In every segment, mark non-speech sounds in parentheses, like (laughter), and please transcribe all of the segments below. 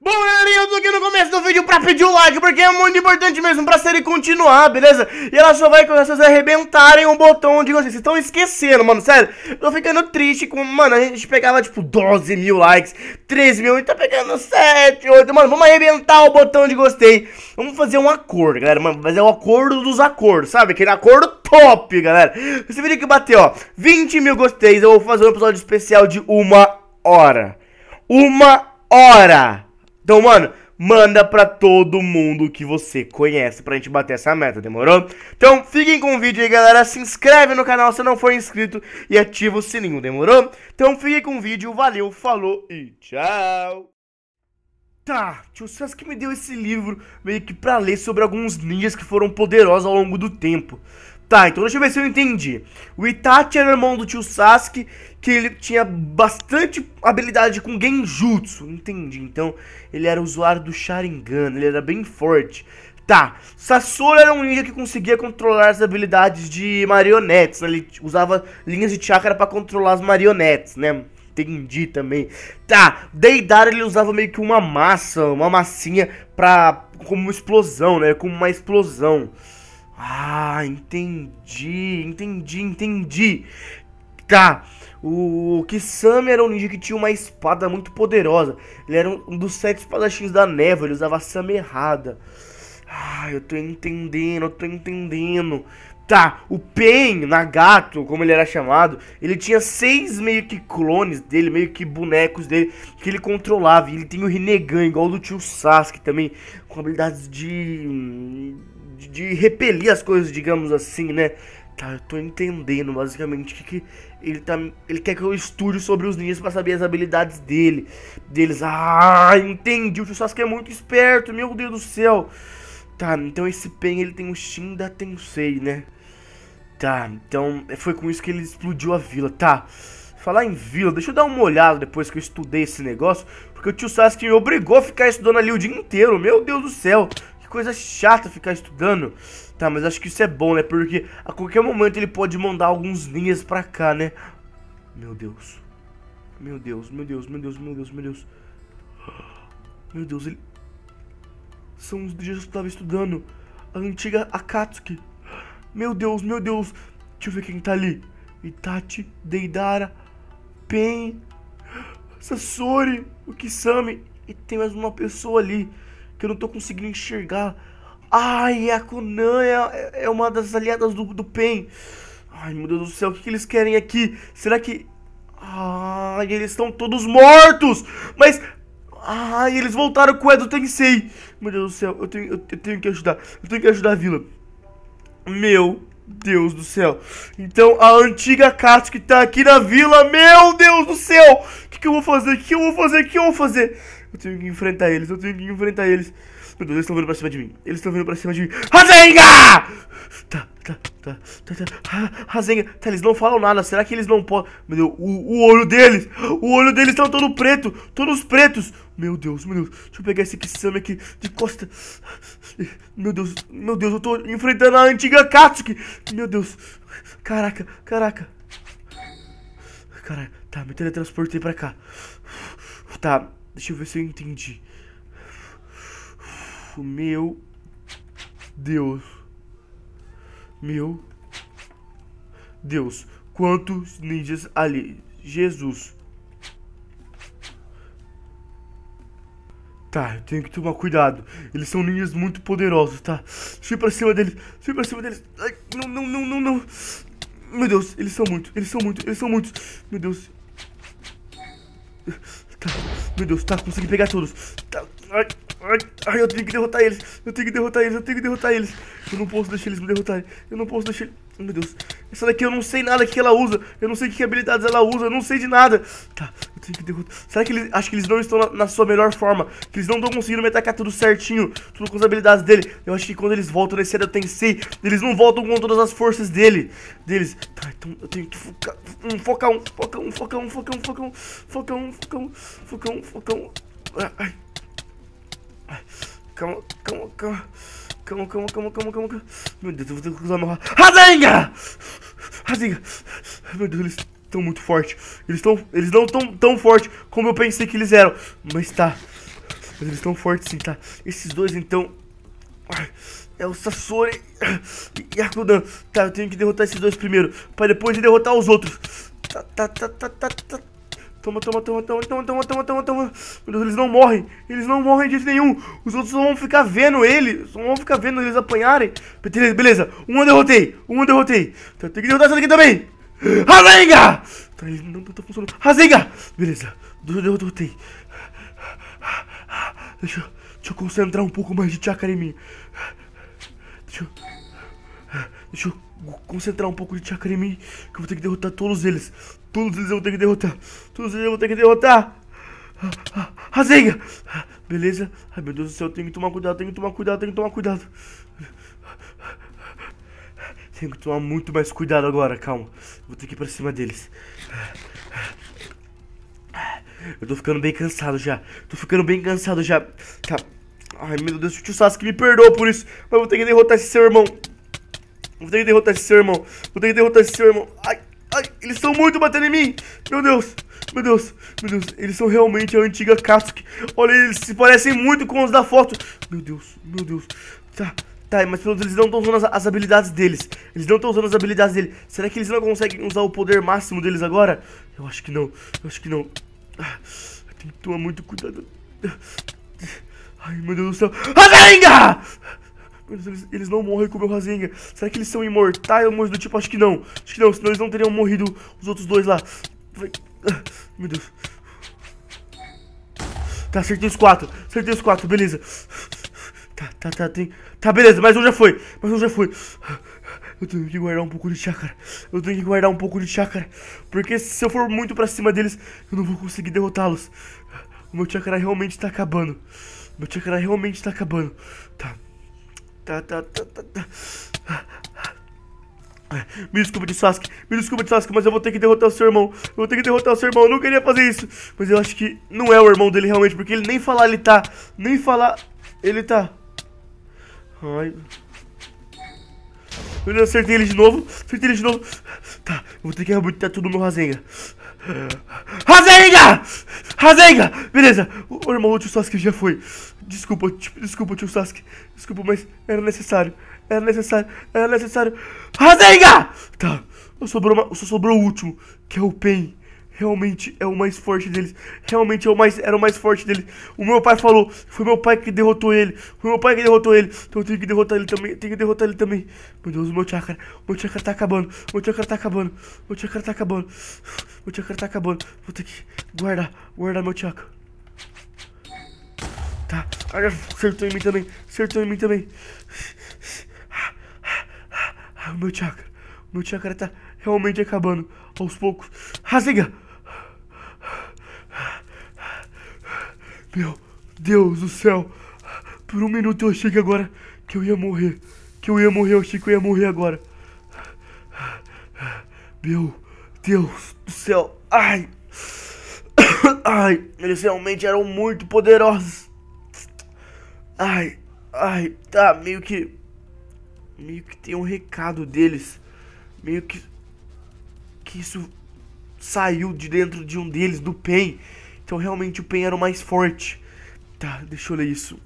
Bom, galerinha, eu tô aqui no começo do vídeo pra pedir o like, porque é muito importante mesmo pra série continuar, beleza? E ela só vai quando vocês arrebentarem o um botão, de assim, vocês estão esquecendo, mano, sério. Tô ficando triste com, mano, a gente pegava, tipo, 12 mil likes, 13 mil, e tá pegando 7, 8, mano, vamos arrebentar o botão de gostei. Vamos fazer um acordo, galera, mano, fazer é o um acordo dos acordos, sabe? Aquele acordo top, galera. Você viria que bater, ó, 20 mil gosteis, eu vou fazer um episódio especial de uma hora. Uma hora! Então, mano, manda pra todo mundo que você conhece pra gente bater essa meta, demorou? Então fiquem com o vídeo aí, galera. Se inscreve no canal se não for inscrito e ativa o sininho, demorou? Então fiquem com o vídeo, valeu, falou e tchau! Tá, tio Sasuke me deu esse livro meio que pra ler sobre alguns ninjas que foram poderosos ao longo do tempo. Tá, então deixa eu ver se eu entendi. O Itachi era irmão do tio Sasuke que ele tinha bastante habilidade com genjutsu, entendi. Então, ele era usuário do Sharingan, ele era bem forte. Tá, Sasori era um ninja que conseguia controlar as habilidades de marionetes, né? ele usava linhas de chakra para controlar as marionetes, né? Entendi também. Tá, Deidara ele usava meio que uma massa, uma massinha pra. como uma explosão, né? Como uma explosão. Ah, entendi, entendi, entendi. Tá. O Kisame era um ninja que tinha uma espada muito poderosa. Ele era um dos sete espadachins da névoa, ele usava a Sama errada. Ah, eu tô entendendo, eu tô entendendo. Tá, o Pen, Nagato, como ele era chamado, ele tinha seis meio que clones dele, meio que bonecos dele, que ele controlava. E ele tem o Rinnegan, igual do tio Sasuke também, com habilidades de, de, de repelir as coisas, digamos assim, né? Tá, eu tô entendendo basicamente que, que ele tá. Ele quer que eu estude sobre os ninjas para saber as habilidades dele. Deles. Ah, entendi. O Sasuke é muito esperto, meu Deus do céu. Tá, então esse Pen ele tem o Shin da Tensei, né? Tá, então é, foi com isso que ele explodiu a vila, tá? Falar em vila, deixa eu dar uma olhada depois que eu estudei esse negócio, porque o tio Sasuke me obrigou a ficar estudando ali o dia inteiro, meu Deus do céu. Que coisa chata ficar estudando. Tá, mas acho que isso é bom, né? Porque a qualquer momento ele pode mandar alguns ninhas pra cá, né? Meu Deus. Meu Deus, meu Deus, meu Deus, meu Deus, meu Deus. Meu Deus, ele... São os dias que eu tava estudando. A antiga Akatsuki. Meu Deus, meu Deus. Deixa eu ver quem tá ali. Itachi, Deidara, Pen, Sasori, Okisame. E tem mais uma pessoa ali que eu não tô conseguindo enxergar. Ai, a Kunan é, é uma das aliadas do, do PEN. Ai, meu Deus do céu, o que, que eles querem aqui? Será que... Ai, eles estão todos mortos! Mas... Ai, eles voltaram com o Edo Tensei. Meu Deus do céu, eu tenho, eu, eu tenho que ajudar. Eu tenho que ajudar a vila. Meu Deus do céu. Então, a antiga Katsuki tá aqui na vila. Meu Deus do céu. O que, que eu vou fazer? O que, que eu vou fazer? O que eu vou fazer? Eu tenho que enfrentar eles, eu tenho que enfrentar eles. Meu Deus, eles estão vindo pra cima de mim. Eles estão vindo pra cima de mim. Razenga! Tá, tá, tá, tá, tá. Razenga. Tá, eles não falam nada. Será que eles não podem... Meu Deus, o, o olho deles. O olho deles tá todo preto. Todos pretos. Meu Deus, meu Deus. Deixa eu pegar esse Kisame aqui de costa. Meu Deus, meu Deus. Eu tô enfrentando a antiga Katsuki. Meu Deus. Caraca, caraca. Caraca. Tá, me teletransportei pra cá. Tá, Deixa eu ver se eu entendi. Meu Deus. Meu Deus. Quantos ninjas ali? Jesus. Tá, eu tenho que tomar cuidado. Eles são ninjas muito poderosos, tá? Deixa eu ir pra cima deles. Deixa eu ir pra cima deles. Ai, não, não, não, não, não. Meu Deus, eles são muito. Eles são muito. Eles são muitos. Meu Deus. Tá. Meu Deus, tá, consegui pegar todos. Tá, ai, ai, ai, eu tenho que derrotar eles. Eu tenho que derrotar eles, eu tenho que derrotar eles. Eu não posso deixar eles me derrotarem. Eu não posso deixar eles. Meu Deus. Essa daqui eu não sei nada que ela usa. Eu não sei que habilidades ela usa. Eu não sei de nada. Tá, eu tenho que derrotar. Será que eles. Acho que eles não estão na, na sua melhor forma. Que eles não estão conseguindo me atacar tudo certinho. Tudo com as habilidades dele. Eu acho que quando eles voltam nesse área sei. eles não voltam com todas as forças dele. Deles. Tá, então eu tenho que focar. Um, focar um, focar um, focar um, focar um, focar um, focar um, focar um, focar um, Ai. Calma, calma, calma. Calma, calma, calma, calma, calma. Meu Deus, eu vou ter que usar meu Rasenga! Rasenga! Meu Deus, eles estão muito fortes. Eles estão. Eles não estão tão fortes como eu pensei que eles eram. Mas tá. Mas eles estão fortes sim, tá? Esses dois então. É o sassori e Akudan. Tá, eu tenho que derrotar esses dois primeiro. Pra depois derrotar os outros. Tá, tá, tá, tá, tá, tá. tá. Toma, toma, toma, toma, toma, toma, toma, toma, toma. Meu Deus, eles não morrem. Eles não morrem de nenhum. Os outros só vão ficar vendo eles. Só vão ficar vendo eles apanharem. Beleza, um eu derrotei. Um eu derrotei. Então tem que derrotar essa daqui também. Razenga! Tá, ele não tá funcionando. Razenga! Beleza, eu derrotei. Deixa, deixa eu concentrar um pouco mais de chakra em mim. Deixa eu... Deixa eu concentrar um pouco de chakra em mim, que eu vou ter que derrotar todos eles. Todos eles eu vou ter que derrotar. Todos eles eu vou ter que derrotar. Razenga! Beleza? Ai meu Deus do céu, tenho que tomar cuidado, tenho que tomar cuidado, tenho que tomar cuidado. Tenho que tomar muito mais cuidado agora, calma. Vou ter que ir pra cima deles. Eu tô ficando bem cansado já. Tô ficando bem cansado já. Tá. Ai meu Deus, o tio Sasuke me perdoa por isso. Mas vou ter que derrotar esse seu irmão. Vou ter que derrotar esse seu irmão. Vou ter que derrotar esse seu irmão. Ai, ai, eles estão muito batendo em mim. Meu Deus, meu Deus, meu Deus. Eles são realmente a antiga Katsuki. Olha, eles se parecem muito com os da foto. Meu Deus, meu Deus. Tá, Tá, mas pelo menos eles não estão usando as, as, habilidades deles. Eles não estão usando as habilidades deles. Será que eles não conseguem usar o poder máximo deles agora? Eu acho que não. Eu acho que não. Ah, tem que tomar muito cuidado. Ai, meu Deus do céu. Hazaringa! Eles, eles não morrem com o rasenga. Será que eles são imortais ou do tipo? Acho que não. Acho que não, senão eles não teriam morrido os outros dois lá. Vai. Ah, meu Deus. Tá, acertei os quatro. Acertei os quatro, beleza. Tá, tá, tá, tem... Tá, beleza, mas um já foi. Mas um já foi. Eu tenho que guardar um pouco de chácara. Eu tenho que guardar um pouco de chácara. Porque se eu for muito pra cima deles, eu não vou conseguir derrotá-los. O meu chácara realmente tá acabando. Meu chácara realmente tá acabando. Tá, Tá, tá, tá, tá, tá. Me desculpa de Sasuke, me desculpa de Sasuke, mas eu vou ter que derrotar o seu irmão. Eu vou ter que derrotar o seu irmão, eu não queria fazer isso. Mas eu acho que não é o irmão dele realmente, porque ele nem falar ele tá. Nem falar ele tá. Ai. Eu acertei ele de novo, acertei ele de novo. Tá, eu vou ter que reabilitar tudo no Rasenga. Rasenga! Rasenga! Beleza, o, o irmão útil Sasuke já foi. Desculpa, tipo, desculpa, tio Sasuke. Desculpa, mas era necessário. Era necessário, era necessário. Rasenga! Tá, sobrou uma, só sobrou o último, que é o Pain. Realmente é o mais forte deles. Realmente é o mais, era o mais forte deles. O meu pai falou, foi meu pai que derrotou ele. Foi meu pai que derrotou ele. Então eu tenho que derrotar ele também. Tenho que derrotar ele também. Meu Deus, o meu chakra. O meu chakra tá acabando. O meu chakra tá acabando. O meu chakra tá acabando. O meu chakra tá acabando. Vou ter que guardar, guardar meu chakra. Ai, acertou em mim também. Acertou em mim também. O ah, meu chakra. O meu chakra tá realmente acabando. Aos poucos. Rasga! Meu Deus do céu. Por um minuto eu achei que agora que eu ia morrer. Que eu ia morrer. Eu achei que eu ia morrer agora. Meu Deus do céu. Ai. (coughs) Ai, eles realmente eram muito poderosos. Ai, ai, tá meio que. Meio que tem um recado deles. Meio que. Que isso saiu de dentro de um deles, do Pen. Então realmente o Pen era o mais forte. Tá, deixa eu ler isso.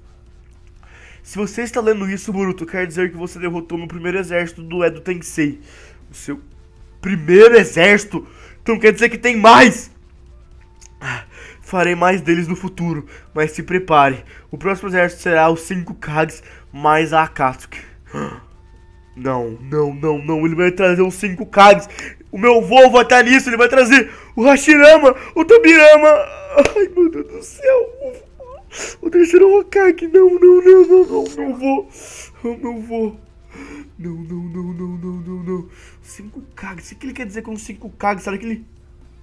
Se você está lendo isso, Boruto, quer dizer que você derrotou meu primeiro exército do Edo Tensei. O seu primeiro exército? Então quer dizer que tem mais! farei mais deles no futuro, mas se prepare. O próximo exército será os 5 Kags mais a Akatsuki. (gasps) Não, não, não, não, ele vai trazer os 5 Kags. O meu vovô vai estar nisso, ele vai trazer o Hashirama, o Tabirama. Ai, meu Deus do céu. O terceiro Hokage, não, não, não, não, não, meu vou. Eu não vou. Não, não, não, não, não, não, não. 5 Kags, o que ele quer dizer com 5 Kags? Será que ele...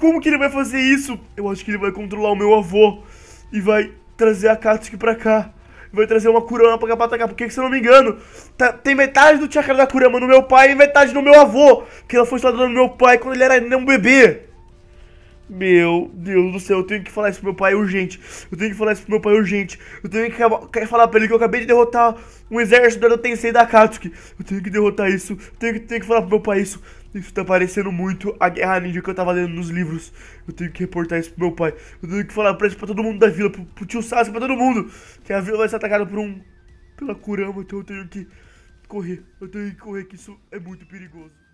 Como que ele vai fazer isso? Eu acho que ele vai controlar o meu avô e vai trazer a Katsuki pra cá. Vai trazer uma Kurama pra cá, pra atacar. Porque, se eu não me engano, tá, tem metade do chakra da Kurama no meu pai e metade no meu avô. Que ela foi estudada no meu pai quando ele era ainda um bebê. Meu Deus do céu, eu tenho que falar isso pro meu pai urgente. Eu tenho que falar isso pro meu pai urgente. Eu tenho que falar pra ele que eu acabei de derrotar um exército da Tensei da Katsuki. Eu tenho que derrotar isso. Eu tenho que, tenho que falar pro meu pai isso. Isso tá parecendo muito a guerra ninja que eu tava lendo nos livros. Eu tenho que reportar isso pro meu pai. Eu tenho que falar pra isso pra todo mundo da vila, pro, pro tio Sasuke, pra todo mundo. Que a vila vai ser atacada por um. pela Kurama, então eu tenho que correr. Eu tenho que correr, que isso é muito perigoso.